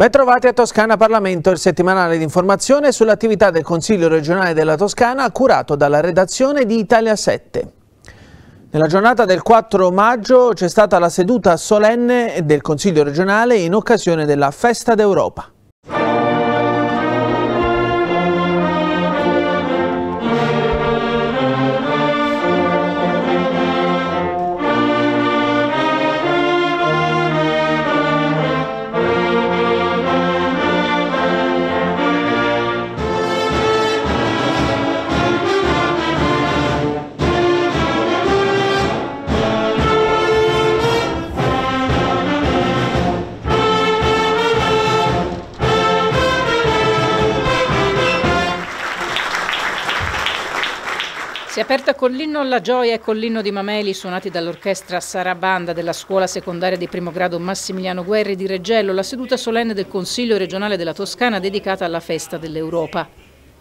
Ben trovati a Toscana Parlamento, il settimanale di informazione sull'attività del Consiglio regionale della Toscana curato dalla redazione di Italia 7. Nella giornata del 4 maggio c'è stata la seduta solenne del Consiglio regionale in occasione della Festa d'Europa. Si è aperta con l'inno alla Gioia e con l'inno di Mameli, suonati dall'orchestra Sarabanda della scuola secondaria di primo grado Massimiliano Guerri di Reggello, la seduta solenne del Consiglio regionale della Toscana dedicata alla festa dell'Europa.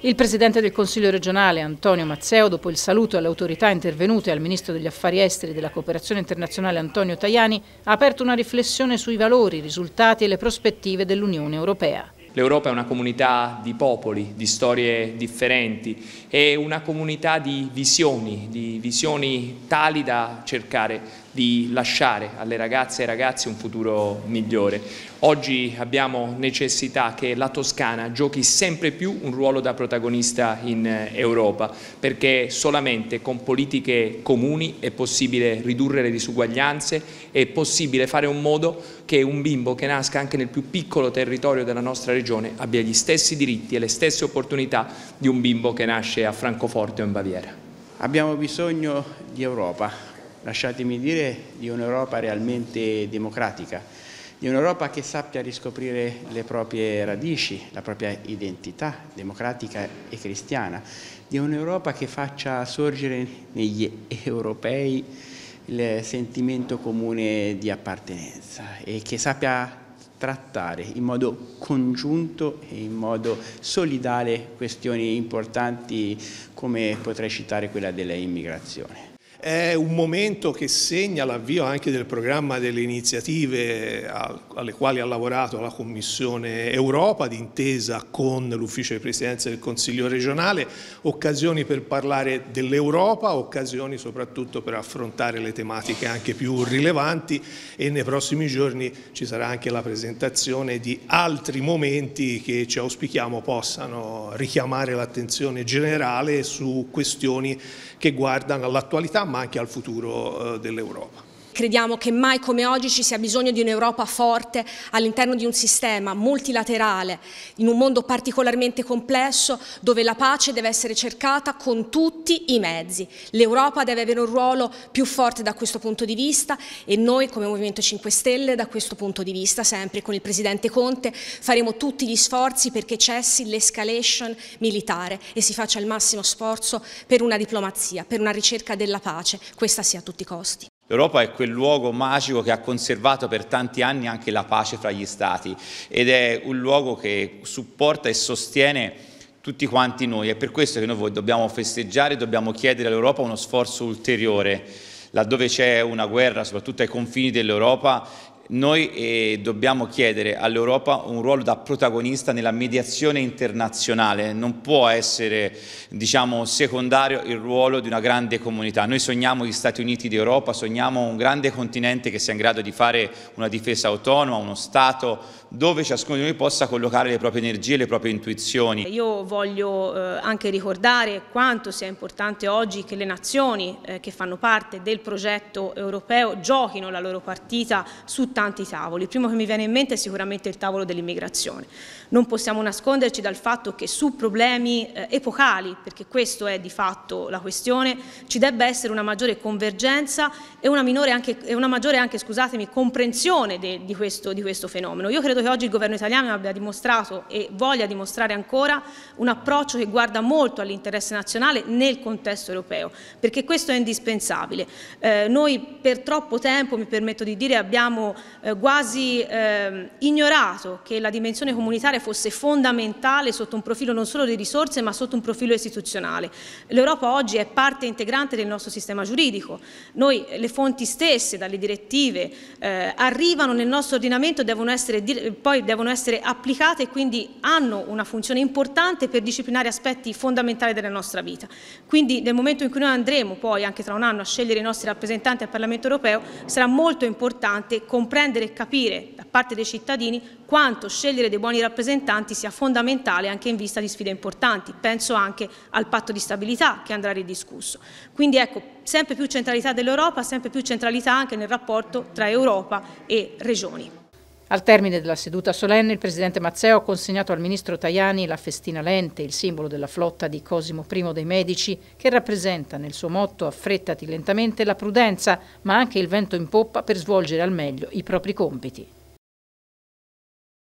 Il presidente del Consiglio regionale, Antonio Mazzeo, dopo il saluto alle autorità intervenute e al ministro degli affari esteri e della cooperazione internazionale Antonio Tajani, ha aperto una riflessione sui valori, i risultati e le prospettive dell'Unione Europea. L'Europa è una comunità di popoli, di storie differenti, è una comunità di visioni, di visioni tali da cercare di lasciare alle ragazze e ai ragazzi un futuro migliore. Oggi abbiamo necessità che la Toscana giochi sempre più un ruolo da protagonista in eh, Europa, perché solamente con politiche comuni è possibile ridurre le disuguaglianze, è possibile fare un modo che un bimbo che nasca anche nel più piccolo territorio della nostra regione abbia gli stessi diritti e le stesse opportunità di un bimbo che nasce a Francoforte o in Baviera. Abbiamo bisogno di Europa, lasciatemi dire, di un'Europa realmente democratica, di un'Europa che sappia riscoprire le proprie radici, la propria identità democratica e cristiana, di un'Europa che faccia sorgere negli europei il sentimento comune di appartenenza e che sappia trattare in modo congiunto e in modo solidale questioni importanti come potrei citare quella dell'immigrazione. È un momento che segna l'avvio anche del programma delle iniziative alle quali ha lavorato la Commissione Europa d'intesa con l'Ufficio di Presidenza del Consiglio regionale, occasioni per parlare dell'Europa, occasioni soprattutto per affrontare le tematiche anche più rilevanti e nei prossimi giorni ci sarà anche la presentazione di altri momenti che ci auspichiamo possano richiamare l'attenzione generale su questioni che guardano all'attualità ma anche al futuro eh, dell'Europa. Crediamo che mai come oggi ci sia bisogno di un'Europa forte all'interno di un sistema multilaterale, in un mondo particolarmente complesso dove la pace deve essere cercata con tutti i mezzi. L'Europa deve avere un ruolo più forte da questo punto di vista e noi come Movimento 5 Stelle da questo punto di vista, sempre con il Presidente Conte, faremo tutti gli sforzi perché cessi l'escalation militare e si faccia il massimo sforzo per una diplomazia, per una ricerca della pace, questa sia a tutti i costi. L'Europa è quel luogo magico che ha conservato per tanti anni anche la pace fra gli stati ed è un luogo che supporta e sostiene tutti quanti noi. È per questo che noi dobbiamo festeggiare, dobbiamo chiedere all'Europa uno sforzo ulteriore. Laddove c'è una guerra, soprattutto ai confini dell'Europa, noi eh, dobbiamo chiedere all'Europa un ruolo da protagonista nella mediazione internazionale, non può essere diciamo, secondario il ruolo di una grande comunità. Noi sogniamo gli Stati Uniti d'Europa, sogniamo un grande continente che sia in grado di fare una difesa autonoma, uno Stato dove ciascuno di noi possa collocare le proprie energie e le proprie intuizioni. Io voglio eh, anche ricordare quanto sia importante oggi che le nazioni eh, che fanno parte del progetto europeo giochino la loro partita su tanti tavoli. Il primo che mi viene in mente è sicuramente il tavolo dell'immigrazione. Non possiamo nasconderci dal fatto che su problemi eh, epocali, perché questa è di fatto la questione, ci debba essere una maggiore convergenza e una, anche, e una maggiore anche, comprensione de, di, questo, di questo fenomeno. Io credo che oggi il governo italiano abbia dimostrato e voglia dimostrare ancora un approccio che guarda molto all'interesse nazionale nel contesto europeo, perché questo è indispensabile. Eh, noi per troppo tempo, mi permetto di dire, abbiamo eh, quasi eh, ignorato che la dimensione comunitaria nucleare fosse fondamentale sotto un profilo non solo di risorse ma sotto un profilo istituzionale. L'Europa oggi è parte integrante del nostro sistema giuridico, noi eh, le fonti stesse dalle direttive eh, arrivano nel nostro ordinamento, devono essere, eh, poi devono essere applicate e quindi hanno una funzione importante per disciplinare aspetti fondamentali della nostra vita. Quindi nel momento in cui noi andremo poi anche tra un anno a scegliere i nostri rappresentanti al Parlamento europeo sarà molto importante comprendere e capire da parte dei cittadini quanto scegliere dei buoni rappresentanti sia fondamentale anche in vista di sfide importanti. Penso anche al patto di stabilità che andrà ridiscusso. Quindi ecco, sempre più centralità dell'Europa, sempre più centralità anche nel rapporto tra Europa e regioni. Al termine della seduta solenne il Presidente Mazzeo ha consegnato al Ministro Tajani la festina lente, il simbolo della flotta di Cosimo I dei Medici, che rappresenta nel suo motto affrettati lentamente la prudenza, ma anche il vento in poppa per svolgere al meglio i propri compiti.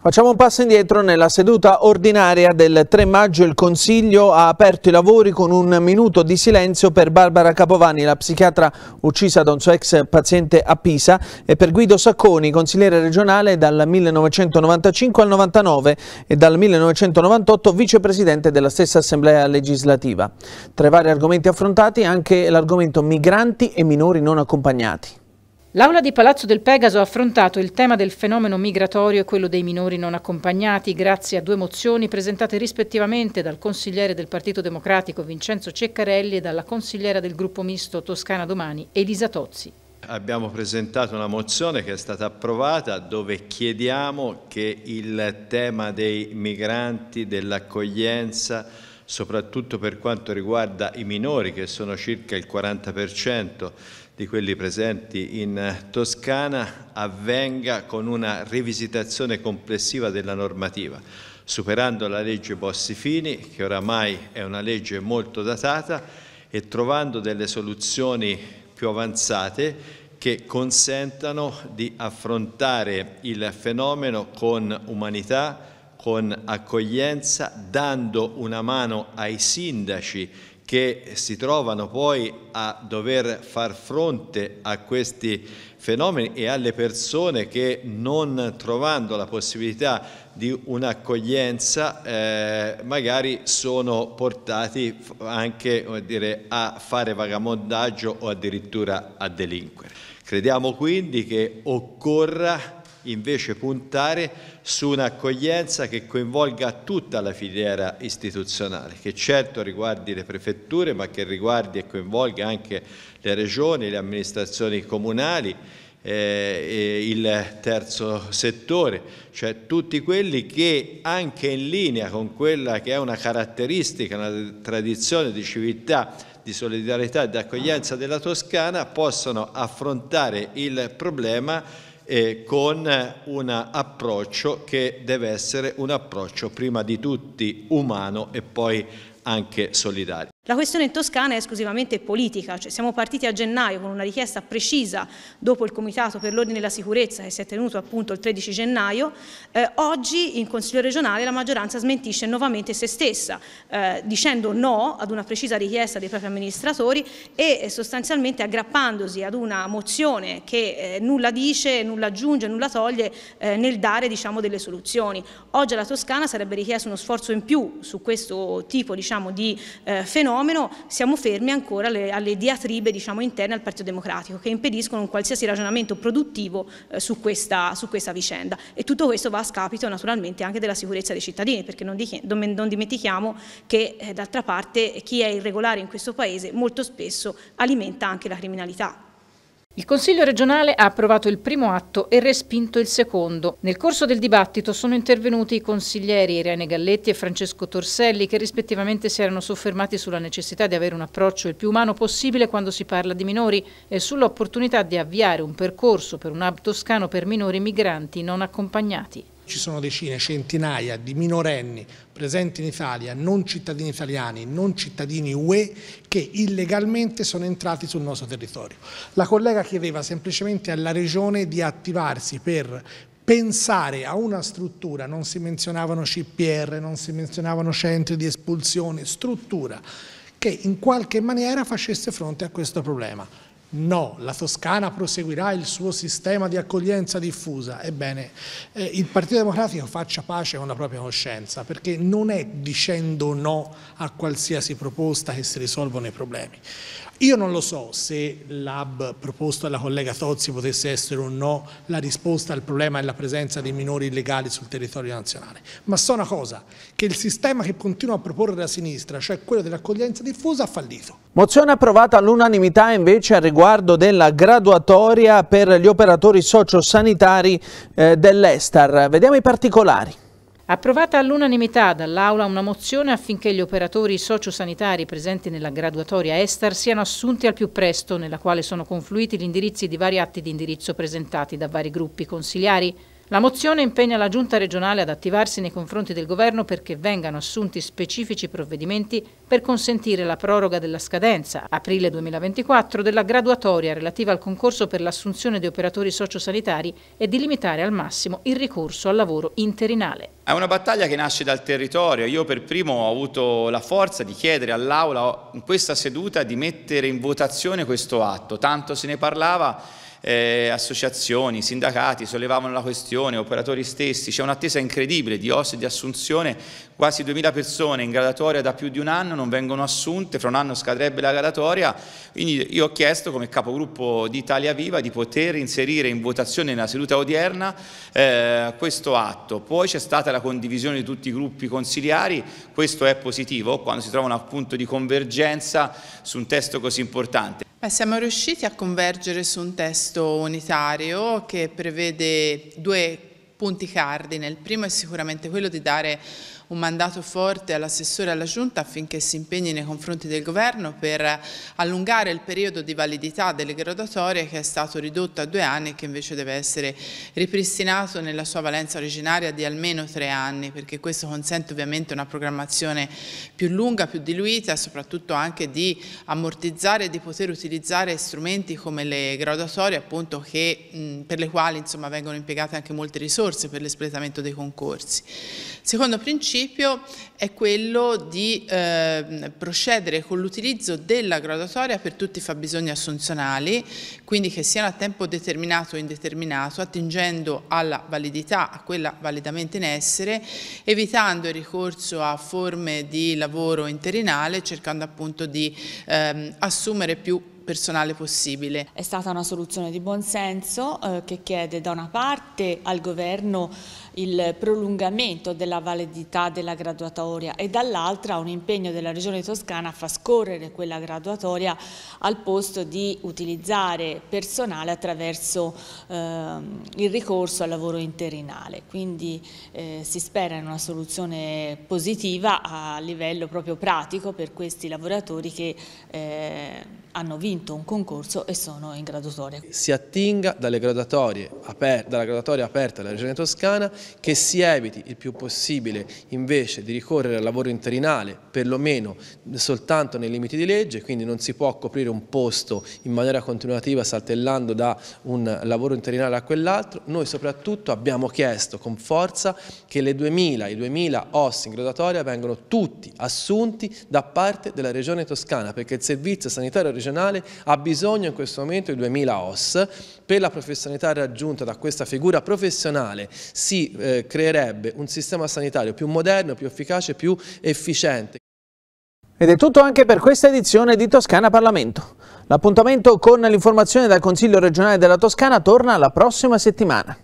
Facciamo un passo indietro nella seduta ordinaria del 3 maggio il Consiglio ha aperto i lavori con un minuto di silenzio per Barbara Capovani, la psichiatra uccisa da un suo ex paziente a Pisa e per Guido Sacconi, consigliere regionale dal 1995 al 99 e dal 1998 vicepresidente della stessa assemblea legislativa. Tra i vari argomenti affrontati anche l'argomento migranti e minori non accompagnati. L'Aula di Palazzo del Pegaso ha affrontato il tema del fenomeno migratorio e quello dei minori non accompagnati grazie a due mozioni presentate rispettivamente dal consigliere del Partito Democratico Vincenzo Ceccarelli e dalla consigliera del gruppo misto Toscana Domani Elisa Tozzi. Abbiamo presentato una mozione che è stata approvata dove chiediamo che il tema dei migranti, dell'accoglienza, soprattutto per quanto riguarda i minori che sono circa il 40%, di quelli presenti in eh, Toscana avvenga con una rivisitazione complessiva della normativa, superando la legge Bossi-Fini, che oramai è una legge molto datata, e trovando delle soluzioni più avanzate che consentano di affrontare il fenomeno con umanità, con accoglienza, dando una mano ai sindaci che si trovano poi a dover far fronte a questi fenomeni e alle persone che non trovando la possibilità di un'accoglienza eh, magari sono portati anche dire, a fare vagamondaggio o addirittura a delinquere. Crediamo quindi che occorra invece puntare su un'accoglienza che coinvolga tutta la filiera istituzionale, che certo riguardi le prefetture, ma che riguardi e coinvolga anche le regioni, le amministrazioni comunali, eh, il terzo settore, cioè tutti quelli che anche in linea con quella che è una caratteristica, una tradizione di civiltà, di solidarietà e di accoglienza della Toscana, possono affrontare il problema eh, con un approccio che deve essere un approccio prima di tutti umano e poi anche solidale. La questione in Toscana è esclusivamente politica, cioè siamo partiti a gennaio con una richiesta precisa dopo il Comitato per l'Ordine e la Sicurezza che si è tenuto appunto il 13 gennaio, eh, oggi in Consiglio regionale la maggioranza smentisce nuovamente se stessa eh, dicendo no ad una precisa richiesta dei propri amministratori e eh, sostanzialmente aggrappandosi ad una mozione che eh, nulla dice, nulla aggiunge, nulla toglie eh, nel dare diciamo, delle soluzioni. Oggi alla Toscana sarebbe richiesto uno sforzo in più su questo tipo diciamo, di fenomeno fenomeno siamo fermi ancora alle, alle diatribe diciamo, interne al Partito Democratico che impediscono un qualsiasi ragionamento produttivo eh, su, questa, su, questa, vicenda e tutto questo va a scapito naturalmente anche della sicurezza dei cittadini perché non, di, non dimentichiamo che eh, d'altra parte chi è irregolare in questo Paese molto spesso alimenta anche la criminalità. Il Consiglio regionale ha approvato il primo atto e respinto il secondo. Nel corso del dibattito sono intervenuti i consiglieri Irene Galletti e Francesco Torselli che rispettivamente si erano soffermati sulla necessità di avere un approccio il più umano possibile quando si parla di minori e sull'opportunità di avviare un percorso per un hub toscano per minori migranti non accompagnati ci sono decine, centinaia di minorenni presenti in Italia, non cittadini italiani, non cittadini UE, che illegalmente sono entrati sul nostro territorio. La collega chiedeva semplicemente alla Regione di attivarsi per pensare a una struttura, non si menzionavano CPR, non si menzionavano centri di espulsione, struttura che in qualche maniera facesse fronte a questo problema. No, la Toscana proseguirà il suo sistema di accoglienza diffusa. Ebbene, eh, il Partito Democratico faccia pace con la propria coscienza, perché non è dicendo no a qualsiasi proposta che si risolvono i problemi. Io non lo so se l'hub proposto alla collega Tozzi potesse essere o no la risposta al problema della presenza dei minori illegali sul territorio nazionale, ma so una cosa, che il sistema che continua a proporre la sinistra, cioè quello dell'accoglienza diffusa, ha fallito. Mozione approvata all'unanimità invece a riguardo della graduatoria per gli operatori sociosanitari eh, dell'Estar. Vediamo i particolari. Approvata all'unanimità dall'Aula una mozione affinché gli operatori sociosanitari presenti nella graduatoria Estar siano assunti al più presto, nella quale sono confluiti gli indirizzi di vari atti di indirizzo presentati da vari gruppi consigliari. La mozione impegna la Giunta regionale ad attivarsi nei confronti del Governo perché vengano assunti specifici provvedimenti per consentire la proroga della scadenza, aprile 2024, della graduatoria relativa al concorso per l'assunzione di operatori sociosanitari e di limitare al massimo il ricorso al lavoro interinale. È una battaglia che nasce dal territorio. Io per primo ho avuto la forza di chiedere all'Aula in questa seduta di mettere in votazione questo atto. Tanto se ne parlava eh, associazioni, sindacati sollevavano la questione, operatori stessi, c'è un'attesa incredibile di osse di assunzione, quasi 2.000 persone in gradatoria da più di un anno non vengono assunte, fra un anno scadrebbe la gradatoria, quindi io ho chiesto come capogruppo di Italia Viva di poter inserire in votazione nella seduta odierna eh, questo atto, poi c'è stata la condivisione di tutti i gruppi consiliari, questo è positivo quando si trova un punto di convergenza su un testo così importante. Beh, siamo riusciti a convergere su un testo unitario che prevede due punti cardine. Il primo è sicuramente quello di dare un mandato forte all'assessore e alla Giunta affinché si impegni nei confronti del Governo per allungare il periodo di validità delle graduatorie che è stato ridotto a due anni e che invece deve essere ripristinato nella sua valenza originaria di almeno tre anni perché questo consente ovviamente una programmazione più lunga, più diluita e soprattutto anche di ammortizzare e di poter utilizzare strumenti come le graduatorie appunto che, mh, per le quali insomma, vengono impiegate anche molte risorse per l'espletamento dei concorsi. Secondo principio principio è quello di eh, procedere con l'utilizzo della graduatoria per tutti i fabbisogni assunzionali, quindi che siano a tempo determinato o indeterminato, attingendo alla validità, a quella validamente in essere, evitando il ricorso a forme di lavoro interinale, cercando appunto di eh, assumere più personale possibile. È stata una soluzione di buonsenso eh, che chiede da una parte al governo il prolungamento della validità della graduatoria e dall'altra un impegno della Regione Toscana a far scorrere quella graduatoria al posto di utilizzare personale attraverso eh, il ricorso al lavoro interinale. Quindi eh, si spera in una soluzione positiva a livello proprio pratico per questi lavoratori che eh, hanno vinto un concorso e sono in graduatoria. Si attinga dalle graduatorie dalla graduatoria aperta della Regione Toscana che si eviti il più possibile invece di ricorrere al lavoro interinale, perlomeno soltanto nei limiti di legge, quindi non si può coprire un posto in maniera continuativa saltellando da un lavoro interinale a quell'altro. Noi soprattutto abbiamo chiesto con forza che le 2000, i 2000 OSS in graduatoria vengano tutti assunti da parte della Regione Toscana perché il servizio sanitario regionale regionale ha bisogno in questo momento di 2.000 OS, per la professionalità raggiunta da questa figura professionale si eh, creerebbe un sistema sanitario più moderno, più efficace, più efficiente. Ed è tutto anche per questa edizione di Toscana Parlamento. L'appuntamento con l'informazione dal Consiglio regionale della Toscana torna la prossima settimana.